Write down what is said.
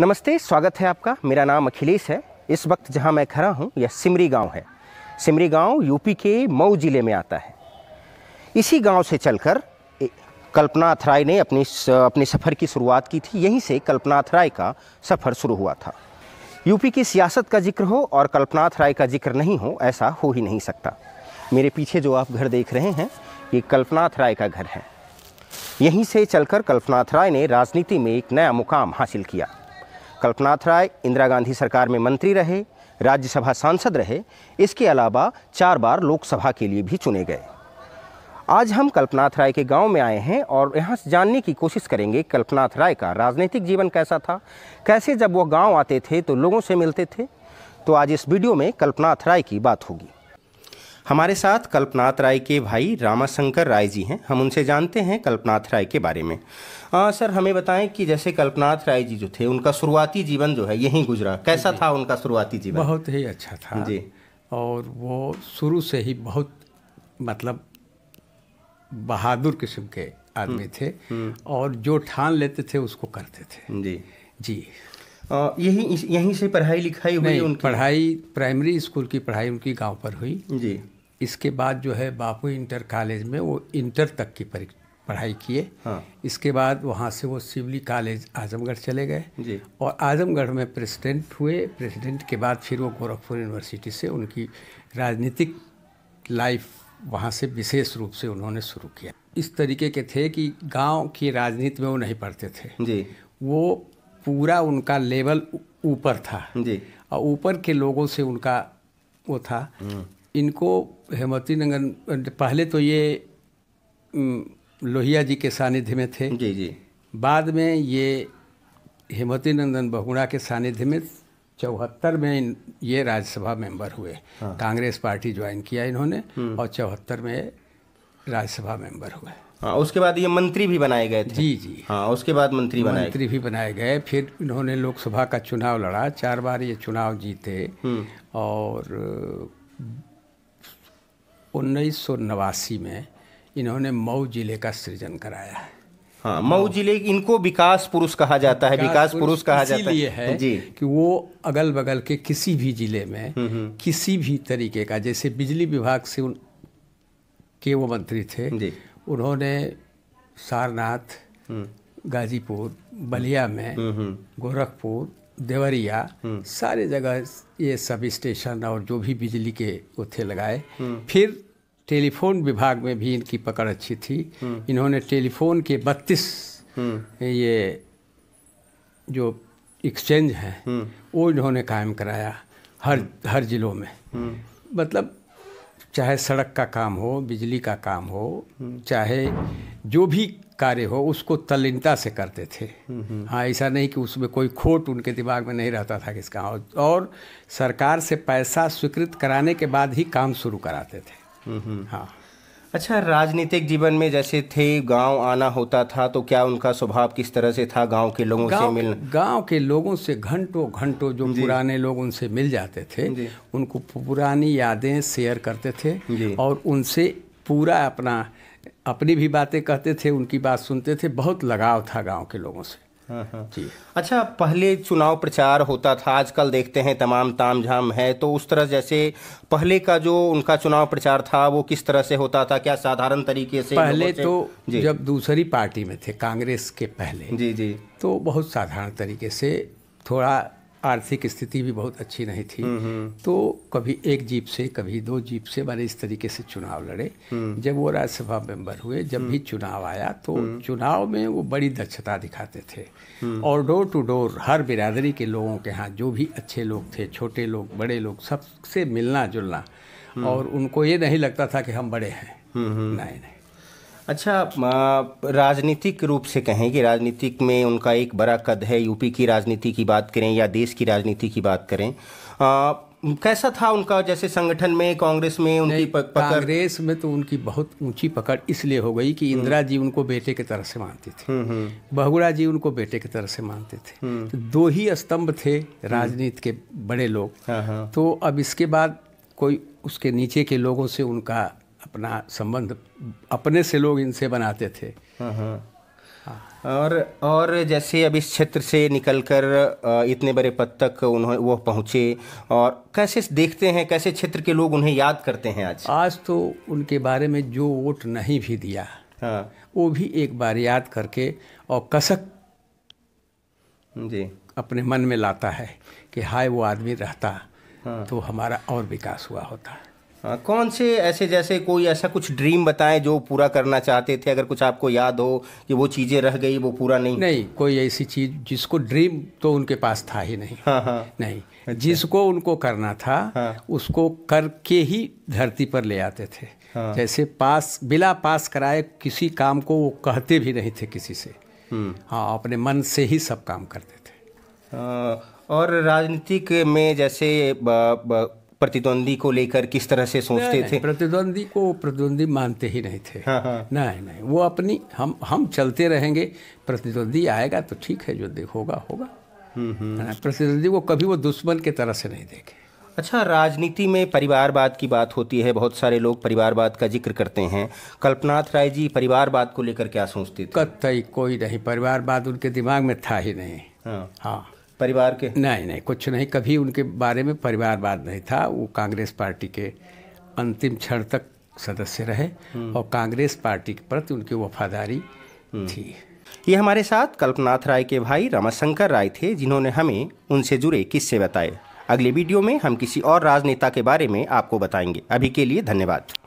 नमस्ते स्वागत है आपका मेरा नाम अखिलेश है इस वक्त जहां मैं खड़ा हूं यह सिमरी गांव है सिमरी गांव यूपी के मऊ ज़िले में आता है इसी गांव से चलकर कल्पना अथराय ने अपनी अपने सफ़र की शुरुआत की थी यहीं से कल्पना अथराय का सफ़र शुरू हुआ था यूपी की सियासत का जिक्र हो और कल्पना अथराय का जिक्र नहीं हो ऐसा हो ही नहीं सकता मेरे पीछे जो आप घर देख रहे हैं ये कल्पनाथ राय का घर है यहीं से चलकर कल्पनाथ राय ने राजनीति में एक नया मुकाम हासिल किया कल्पनाथ राय इंदिरा गांधी सरकार में मंत्री रहे राज्यसभा सांसद रहे इसके अलावा चार बार लोकसभा के लिए भी चुने गए आज हम कल्पनाथ राय के गांव में आए हैं और यहाँ से जानने की कोशिश करेंगे कल्पनाथ राय का राजनीतिक जीवन कैसा था कैसे जब वह गांव आते थे तो लोगों से मिलते थे तो आज इस वीडियो में कल्पनाथ राय की बात होगी हमारे साथ कल्पनाथ राय के भाई रामाशंकर राय जी हैं हम उनसे जानते हैं कल्पनाथ राय के बारे में आ, सर हमें बताएं कि जैसे कल्पनाथ राय जी जो थे उनका शुरुआती जीवन जो है यहीं गुजरा कैसा था उनका शुरुआती जीवन बहुत ही अच्छा था जी और वो शुरू से ही बहुत मतलब बहादुर किस्म के आदमी हम्म। थे हम्म। और जो ठान लेते थे उसको करते थे जी जी यही यहीं से पढ़ाई लिखाई हुई उनकी पढ़ाई प्राइमरी स्कूल की पढ़ाई उनकी गांव पर हुई जी इसके बाद जो है बापू इंटर कॉलेज में वो इंटर तक की पढ़ाई किए हाँ। इसके बाद वहाँ से वो सिवली कॉलेज आजमगढ़ चले गए और आजमगढ़ में प्रेसिडेंट हुए प्रेसिडेंट के बाद फिर वो गोरखपुर यूनिवर्सिटी से उनकी राजनीतिक लाइफ वहाँ से विशेष रूप से उन्होंने शुरू किया इस तरीके के थे कि गांव की राजनीति में वो नहीं पढ़ते थे जी वो पूरा उनका लेवल ऊपर था जी और ऊपर के लोगों से उनका वो था हम्म। इनको हेमवती नंगन पहले तो ये लोहिया जी के सानिध्य में थे जी जी बाद में ये हेमवती नंदन बहुड़ा के सानिध्य में चौहत्तर में ये राज्यसभा मेंबर हुए हाँ। कांग्रेस पार्टी ज्वाइन किया इन्होंने हम्म। और चौहत्तर में राज्यसभा मेंबर हुए हाँ उसके बाद ये मंत्री भी बनाए गए थे जी जी हाँ उसके बाद मंत्री बनाए मंत्री भी बनाए गए फिर इन्होंने लोकसभा का चुनाव लड़ा चार बार ये चुनाव जीते हम्म। और उन्नीस में इन्होंने मऊ जिले का सृजन कराया है हाँ मऊ जिले इनको विकास पुरुष कहा जाता है विकास पुरुष कहा जाता है, है जी कि वो अगल बगल के किसी भी जिले में हम्म, हम्म। किसी भी तरीके का जैसे बिजली विभाग से उन के वो मंत्री थे उन्होंने सारनाथ हम्म। गाजीपुर बलिया में हम्म, हम्म। गोरखपुर देवरिया सारे जगह ये सब स्टेशन और जो भी बिजली के वो थे लगाए फिर टेलीफोन विभाग में भी इनकी पकड़ अच्छी थी इन्होंने टेलीफोन के बत्तीस ये जो एक्सचेंज हैं वो इन्होंने कायम कराया हर हर ज़िलों में मतलब चाहे सड़क का काम हो बिजली का काम हो चाहे जो भी कार्य हो उसको तल्लीनता से करते थे हाँ ऐसा नहीं कि उसमें कोई खोट उनके दिमाग में नहीं रहता था किसका और सरकार से पैसा स्वीकृत कराने के बाद ही काम शुरू कराते थे हाँ अच्छा राजनीतिक जीवन में जैसे थे गांव आना होता था तो क्या उनका स्वभाव किस तरह से था गांव के लोगों से मिलना गांव के लोगों से घंटों घंटों जो पुराने लोग उनसे मिल जाते थे उनको पुरानी यादें शेयर करते थे और उनसे पूरा अपना अपनी भी बातें कहते थे उनकी बात सुनते थे बहुत लगाव था गाँव के लोगों से जी अच्छा पहले चुनाव प्रचार होता था आजकल देखते हैं तमाम ताम झाम है तो उस तरह जैसे पहले का जो उनका चुनाव प्रचार था वो किस तरह से होता था क्या साधारण तरीके से पहले तो जब दूसरी पार्टी में थे कांग्रेस के पहले जी जी तो बहुत साधारण तरीके से थोड़ा आर्थिक स्थिति भी बहुत अच्छी नहीं थी तो कभी एक जीप से कभी दो जीप से मैंने इस तरीके से चुनाव लड़े हम्म। जब वो राज्यसभा मेंबर हुए जब भी हम्म। चुनाव आया तो हम्म। चुनाव में वो बड़ी दक्षता दिखाते थे और डोर टू डोर हर बिरादरी के लोगों के यहाँ जो भी अच्छे लोग थे छोटे लोग बड़े लोग सबसे मिलना जुलना और उनको ये नहीं लगता था कि हम बड़े हैं नहीं नहीं अच्छा राजनीतिक रूप से कहें कि राजनीतिक में उनका एक बड़ा कद है यूपी की राजनीति की बात करें या देश की राजनीति की बात करें आ, कैसा था उनका जैसे संगठन में कांग्रेस में उनकी पकड़ कांग्रेस में तो उनकी बहुत ऊंची पकड़ इसलिए हो गई कि इंदिरा हम्म। जी उनको बेटे की तरह से मानते थे हम्म, हम्म। बहुड़ा जी उनको बेटे की तरह से मानते थे तो दो ही स्तंभ थे राजनीति के बड़े लोग हाँ, हाँ। तो अब इसके बाद कोई उसके नीचे के लोगों से उनका अपना संबंध अपने से लोग इनसे बनाते थे हाँ, हाँ। हाँ। और और जैसे अब इस क्षेत्र से निकलकर इतने बड़े पद तक उन्होंने वो पहुँचे और कैसे देखते हैं कैसे क्षेत्र के लोग उन्हें याद करते हैं आज आज तो उनके बारे में जो वोट नहीं भी दिया हाँ। वो भी एक बार याद करके और कसक जी अपने मन में लाता है कि हाय वो आदमी रहता हाँ। तो हमारा और विकास हुआ होता है हाँ, कौन से ऐसे जैसे कोई ऐसा कुछ ड्रीम बताएं जो पूरा करना चाहते थे अगर कुछ आपको याद हो कि वो चीज़ें रह गई वो पूरा नहीं नहीं कोई ऐसी चीज़ जिसको ड्रीम तो उनके पास था ही नहीं हाँ हाँ नहीं अच्छा। जिसको उनको करना था हाँ। उसको करके ही धरती पर ले आते थे हाँ। जैसे पास बिला पास कराए किसी काम को वो कहते भी नहीं थे किसी से हम्म। हाँ अपने मन से ही सब काम करते थे हाँ, और राजनीतिक में जैसे प्रतिद्वंदी को लेकर किस तरह से सोचते नहीं, थे प्रतिद्वंदी को प्रतिद्वंदी मानते ही नहीं थे हाँ, हाँ. नहीं नहीं वो अपनी हम हम चलते रहेंगे प्रतिद्वंदी आएगा तो ठीक है जो देखोगा होगा हम्म, हम्म। हाँ, प्रतिद्वंदी को कभी वो दुश्मन के तरह से नहीं देखे अच्छा राजनीति में परिवारवाद की बात होती है बहुत सारे लोग परिवारवाद का जिक्र करते हैं कल्पनाथ राय जी परिवारवाद को लेकर क्या सोचते थे कतई कोई नहीं परिवारवाद उनके दिमाग में था ही नहीं हाँ, हाँ। परिवार के नहीं नहीं कुछ नहीं कभी उनके बारे में परिवारवाद नहीं था वो कांग्रेस पार्टी के अंतिम क्षण तक सदस्य रहे हम्म। और कांग्रेस पार्टी के प्रति उनकी वफादारी हम्म। थी ये हमारे साथ कल्पनाथ राय के भाई रमाशंकर राय थे जिन्होंने हमें उनसे जुड़े किस्से बताए अगले वीडियो में हम किसी और राजनेता के बारे में आपको बताएंगे अभी के लिए धन्यवाद